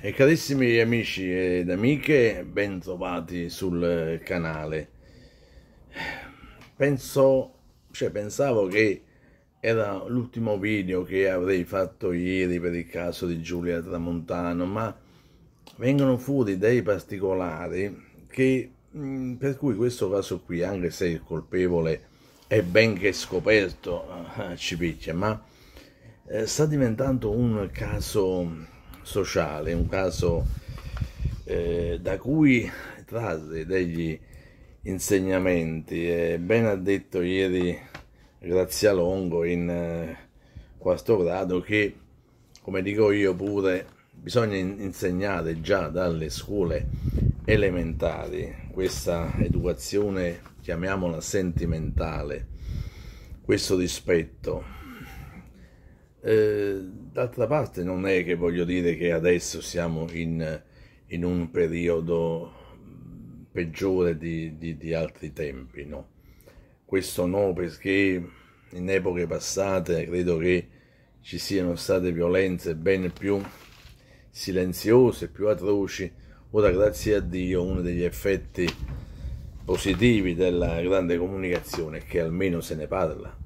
E carissimi amici ed amiche, ben trovati sul canale. Penso, cioè pensavo che era l'ultimo video che avrei fatto ieri per il caso di Giulia Tramontano, ma vengono fuori dei particolari che, mm, per cui questo caso qui, anche se il colpevole è ben che scoperto, ci picchia, ma eh, sta diventando un caso sociale, un caso eh, da cui trarre degli insegnamenti. E ben ha detto ieri Grazia Longo in eh, quarto grado che, come dico io pure, bisogna insegnare già dalle scuole elementari questa educazione, chiamiamola sentimentale, questo rispetto. Eh, d'altra parte non è che voglio dire che adesso siamo in, in un periodo mm, peggiore di, di, di altri tempi, no. Questo no perché in epoche passate credo che ci siano state violenze ben più silenziose, più atroci. Ora, grazie a Dio, uno degli effetti positivi della grande comunicazione è che almeno se ne parla.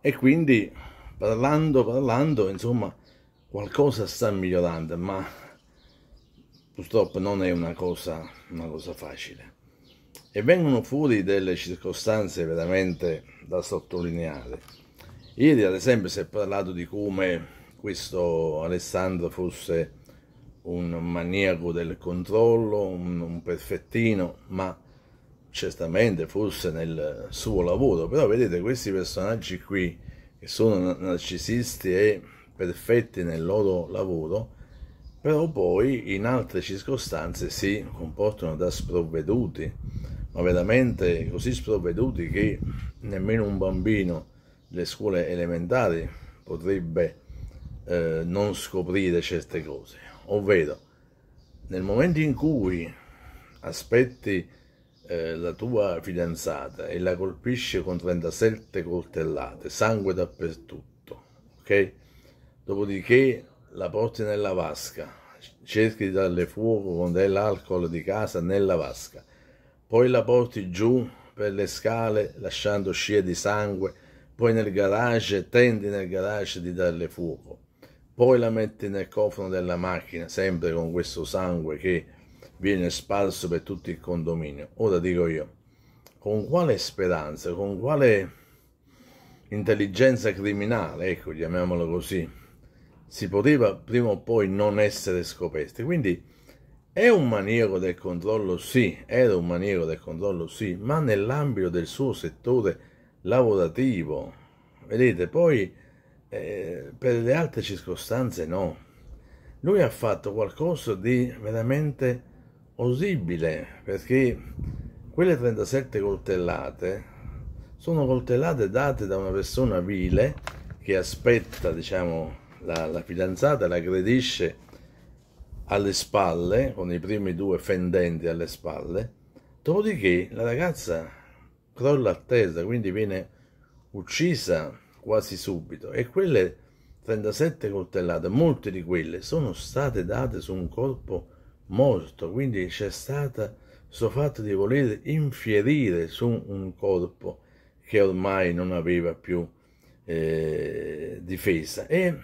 E quindi parlando, parlando, insomma, qualcosa sta migliorando, ma purtroppo non è una cosa, una cosa facile. E vengono fuori delle circostanze veramente da sottolineare. Ieri, ad esempio, si è parlato di come questo Alessandro fosse un maniaco del controllo, un, un perfettino, ma certamente fosse nel suo lavoro. Però vedete, questi personaggi qui che sono narcisisti e perfetti nel loro lavoro, però poi in altre circostanze si comportano da sprovveduti, ma veramente così sprovveduti che nemmeno un bambino delle scuole elementari potrebbe eh, non scoprire certe cose. Ovvero, nel momento in cui aspetti eh, la tua fidanzata e la colpisce con 37 coltellate, sangue dappertutto, ok? Dopodiché la porti nella vasca, cerchi di darle fuoco con dell'alcol di casa nella vasca, poi la porti giù per le scale lasciando scie di sangue, poi nel garage, tendi nel garage di darle fuoco, poi la metti nel cofano della macchina, sempre con questo sangue che viene sparso per tutto il condominio. Ora dico io, con quale speranza, con quale intelligenza criminale, ecco, chiamiamolo così, si poteva prima o poi non essere scoperti. Quindi è un maniaco del controllo, sì, era un maniaco del controllo, sì, ma nell'ambito del suo settore lavorativo. Vedete, poi eh, per le altre circostanze no. Lui ha fatto qualcosa di veramente orribile perché quelle 37 coltellate sono coltellate date da una persona vile che aspetta diciamo la, la fidanzata la aggredisce alle spalle con i primi due fendenti alle spalle dopodiché la ragazza crolla a terra quindi viene uccisa quasi subito e quelle 37 coltellate molte di quelle sono state date su un corpo molto, quindi c'è stato questo fatto di voler infierire su un corpo che ormai non aveva più eh, difesa. E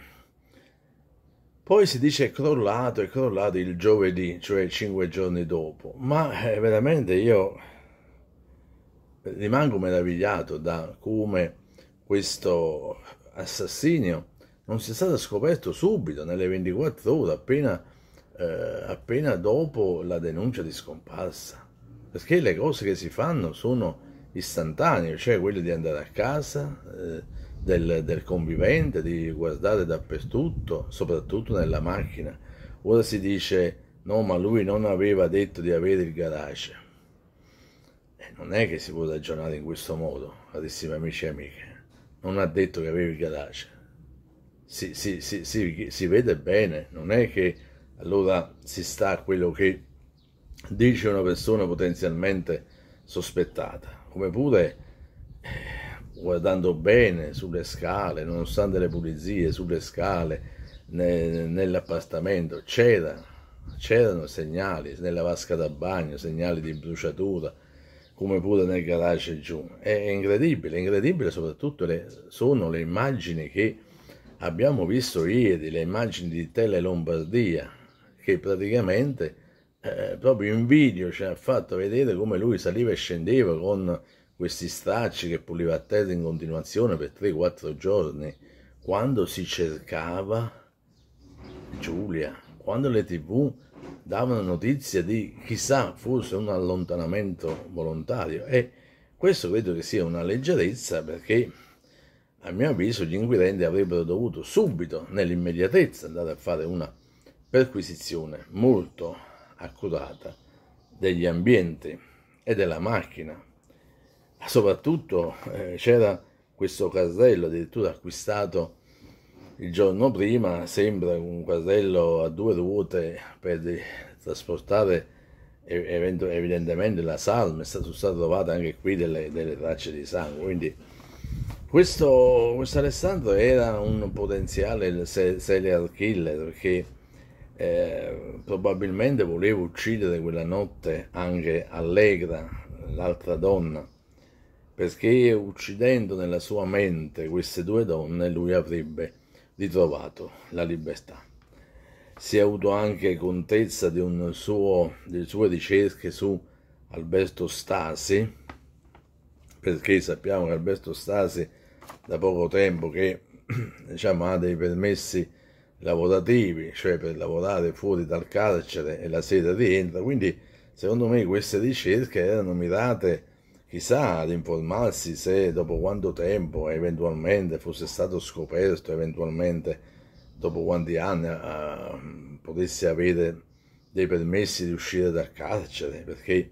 poi si dice è crollato, è crollato il giovedì, cioè cinque giorni dopo, ma eh, veramente io rimango meravigliato da come questo assassino non sia stato scoperto subito, nelle 24 ore, appena eh, appena dopo la denuncia di scomparsa, perché le cose che si fanno sono istantanee, cioè quelle di andare a casa eh, del, del, convivente, di guardare dappertutto, soprattutto nella macchina. Ora si dice no, ma lui non aveva detto di avere il garage. E non è che si può ragionare in questo modo, carissimi amici e amiche. Non ha detto che aveva il garage. Si, si, si, si vede bene, non è che allora si sta a quello che dice una persona potenzialmente sospettata, come pure eh, guardando bene sulle scale, nonostante le pulizie sulle scale, ne, nell'appartamento, c'era, c'erano segnali nella vasca da bagno, segnali di bruciatura, come pure nel garage giù. È incredibile, incredibile soprattutto le, sono le immagini che abbiamo visto ieri, le immagini di Tele Lombardia, che praticamente eh, proprio in video ci cioè, ha fatto vedere come lui saliva e scendeva con questi stracci che puliva a terra in continuazione per 3-4 giorni quando si cercava Giulia, quando le tv davano notizia di chissà forse un allontanamento volontario e questo credo che sia una leggerezza perché a mio avviso gli inquirenti avrebbero dovuto subito nell'immediatezza andare a fare una perquisizione molto accurata degli ambienti e della macchina. Soprattutto eh, c'era questo carrello addirittura acquistato il giorno prima, sembra un carrello a due ruote per trasportare evidentemente la salma, è stata trovata anche qui delle, delle tracce di sangue. Quindi questo, questo Alessandro era un potenziale serial killer perché eh, probabilmente voleva uccidere quella notte anche Allegra, l'altra donna, perché uccidendo nella sua mente queste due donne lui avrebbe ritrovato la libertà. Si è avuto anche contezza di suo, delle sue ricerche su Alberto Stasi, perché sappiamo che Alberto Stasi da poco tempo che diciamo, ha dei permessi lavorativi, cioè per lavorare fuori dal carcere e la sera rientra. Quindi, secondo me, queste ricerche erano mirate chissà ad informarsi se dopo quanto tempo eventualmente fosse stato scoperto, eventualmente dopo quanti anni eh, potesse avere dei permessi di uscire dal carcere, perché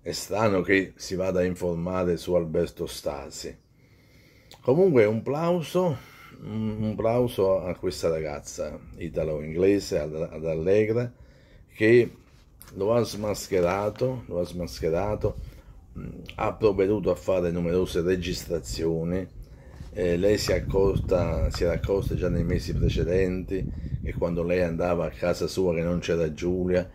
è strano che si vada a informare su Alberto Stasi. Comunque un plauso un plauso a questa ragazza italo-inglese, ad Allegra, che lo ha smascherato, lo ha smascherato, mm, ha provveduto a fare numerose registrazioni, eh, lei si, accorta, si, era accorta già nei mesi precedenti che quando lei andava a casa sua che non c'era Giulia,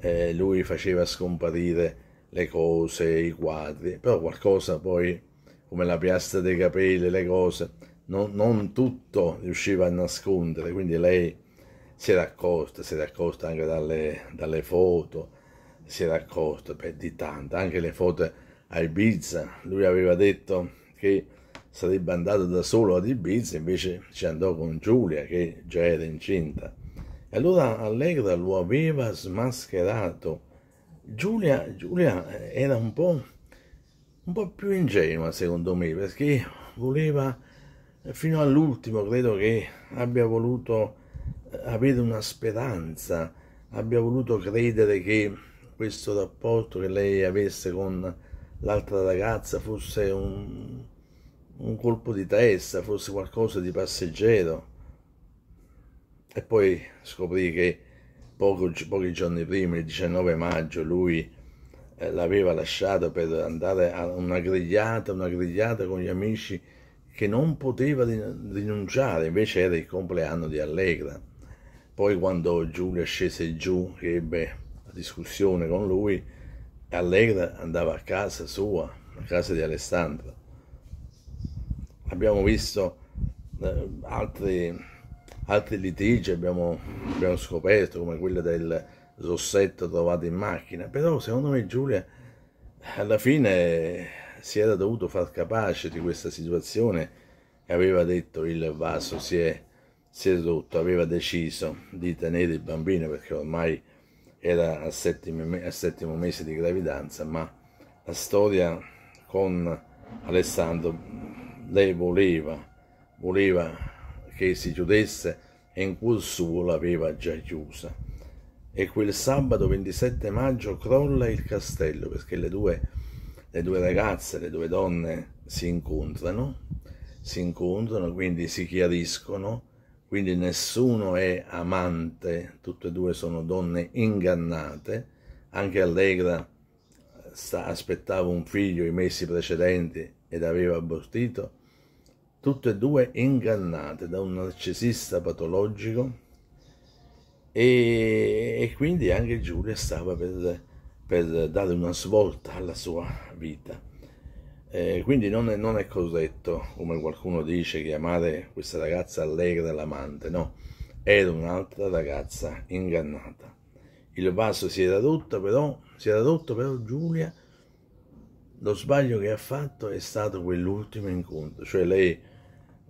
eh, lui faceva scomparire le cose, i quadri, però qualcosa poi come la piastra dei capelli, le cose, non, non tutto riusciva a nascondere, quindi lei si era accorta, si era accorta anche dalle, dalle foto, si era accorta per di tanto, anche le foto a Ibiza, lui aveva detto che sarebbe andato da solo ad Ibiza, invece ci andò con Giulia che già era incinta. E allora Allegra lo aveva smascherato. Giulia, Giulia era un po', un po' più ingenua secondo me perché voleva fino all'ultimo credo che abbia voluto eh, avere una speranza, abbia voluto credere che questo rapporto che lei avesse con l'altra ragazza fosse un, un colpo di testa, fosse qualcosa di passeggero. E poi scoprì che poco, pochi giorni prima, il 19 maggio, lui eh, l'aveva lasciato per andare a una grigliata, una grigliata con gli amici che non poteva rinunciare, invece era il compleanno di Allegra. Poi quando Giulia scese giù, che ebbe la discussione con lui, Allegra andava a casa sua, a casa di Alessandra. Abbiamo visto eh, altri, altri, litigi, abbiamo, abbiamo scoperto come quello del rossetto trovato in macchina, però secondo me Giulia alla fine si era dovuto far capace di questa situazione e aveva detto il vaso si è, si è rotto, aveva deciso di tenere il bambino perché ormai era al settimo, al settimo mese di gravidanza, ma la storia con Alessandro lei voleva, voleva che si chiudesse e in cuor suo l'aveva già chiusa. E quel sabato 27 maggio crolla il castello perché le due le due ragazze, le due donne si incontrano, si incontrano, quindi si chiariscono, quindi nessuno è amante, tutte e due sono donne ingannate, anche Allegra sta, aspettava un figlio i mesi precedenti ed aveva abortito, tutte e due ingannate da un narcisista patologico e, e quindi anche Giulia stava per per dare una svolta alla sua vita. Eh, quindi non è, non è, corretto, come qualcuno dice, chiamare questa ragazza allegra l'amante, no, era un'altra ragazza ingannata. Il vaso si era rotto, però, si era rotto, però Giulia, lo sbaglio che ha fatto è stato quell'ultimo incontro, cioè lei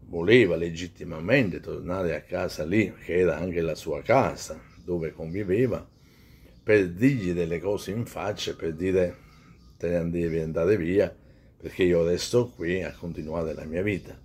voleva legittimamente tornare a casa lì, che era anche la sua casa, dove conviveva, per dirgli delle cose in faccia, per dire te ne devi andare via, perché io resto qui a continuare la mia vita.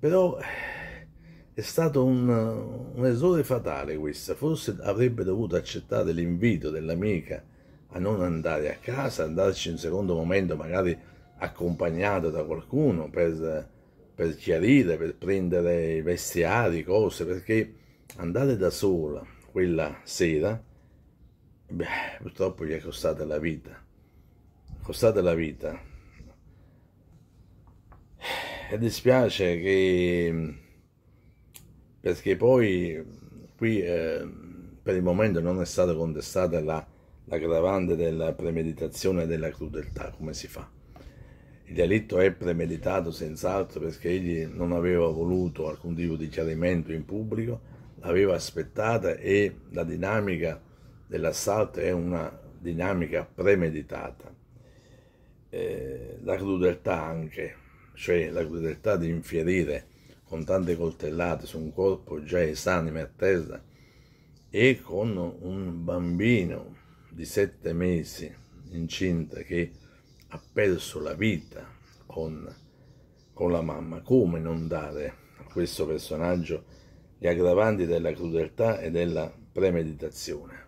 Però eh, è stato un, un errore fatale questo, forse avrebbe dovuto accettare l'invito dell'amica a non andare a casa, andarci in secondo momento magari accompagnato da qualcuno per, per chiarire, per prendere i vestiari, cose, perché andare da sola quella sera beh, purtroppo gli è costata la vita. Costata la vita. E dispiace che... perché poi qui eh, per il momento non è stata contestata la, l'aggravante della premeditazione della crudeltà, come si fa. Il delitto è premeditato senz'altro perché egli non aveva voluto alcun tipo di chiarimento in pubblico, l'aveva aspettata e la dinamica dell'assalto è una dinamica premeditata. Eh, la crudeltà anche, cioè la crudeltà di infierire con tante coltellate su un corpo già esanime a terra e con un bambino di sette mesi incinta che ha perso la vita con, con la mamma. Come non dare a questo personaggio gli aggravanti della crudeltà e della premeditazione?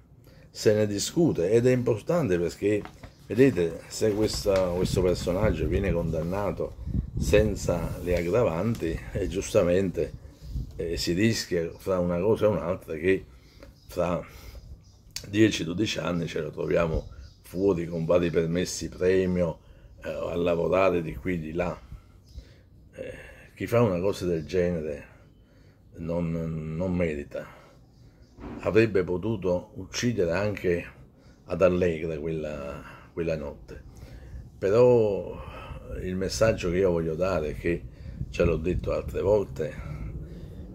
se ne discute ed è importante perché, vedete, se questa, questo personaggio viene condannato senza le aggravanti, e eh, giustamente eh, si rischia fra una cosa e un'altra che fra 10-12 anni ce lo troviamo fuori con vari permessi premio eh, a lavorare di qui di là. Eh, chi fa una cosa del genere non, non merita avrebbe potuto uccidere anche ad Allegra quella, quella notte. Però il messaggio che io voglio dare, che ce l'ho detto altre volte,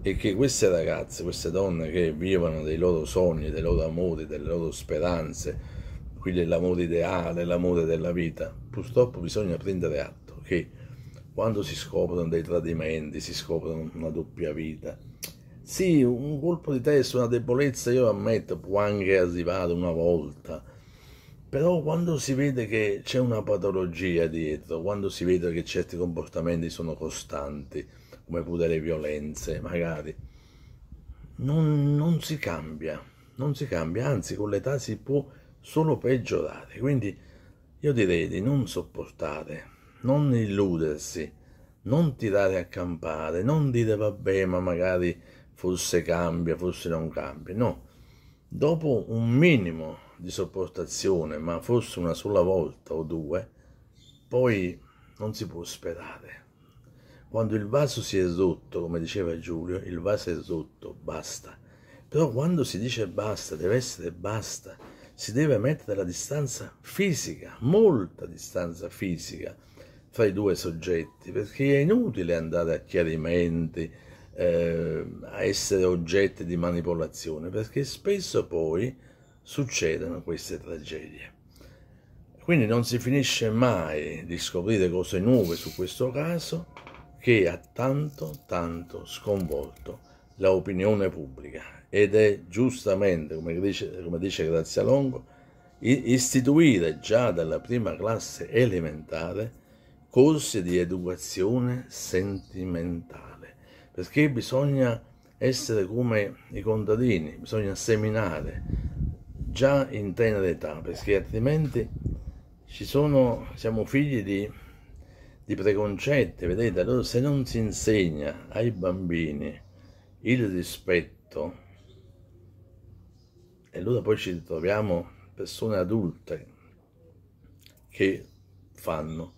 è che queste ragazze, queste donne che vivono dei loro sogni, dei loro amori, delle loro speranze, quindi l'amore ideale, l'amore della vita, purtroppo bisogna prendere atto che quando si scoprono dei tradimenti, si scoprono una doppia vita, sì, un colpo di testa, una debolezza, io ammetto, può anche arrivare una volta, però quando si vede che c'è una patologia dietro, quando si vede che certi comportamenti sono costanti, come pure le violenze, magari, non, non si cambia, non si cambia, anzi con l'età si può solo peggiorare, quindi io direi di non sopportare, non illudersi, non tirare a campare, non dire vabbè ma magari forse cambia, forse non cambia. No, dopo un minimo di sopportazione, ma forse una sola volta o due, poi non si può sperare. Quando il vaso si è sotto, come diceva Giulio, il vaso è sotto, basta. Però quando si dice basta, deve essere basta, si deve mettere la distanza fisica, molta distanza fisica fra i due soggetti, perché è inutile andare a chiarimenti, eh, a essere oggetto di manipolazione, perché spesso poi succedono queste tragedie. Quindi non si finisce mai di scoprire cose nuove su questo caso che ha tanto, tanto sconvolto l'opinione pubblica ed è giustamente, come dice, come dice Grazia Longo, istituire già dalla prima classe elementare corsi di educazione sentimentale perché bisogna essere come i contadini, bisogna seminare già in tenera età, perché altrimenti sono, siamo figli di, di preconcetti, vedete? Allora se non si insegna ai bambini il rispetto, e allora poi ci ritroviamo persone adulte che fanno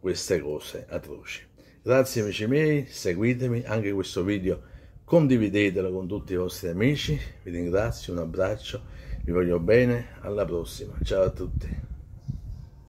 queste cose atroci. Grazie amici miei, seguitemi anche questo video, condividetelo con tutti i vostri amici, vi ringrazio, un abbraccio, vi voglio bene, alla prossima, ciao a tutti.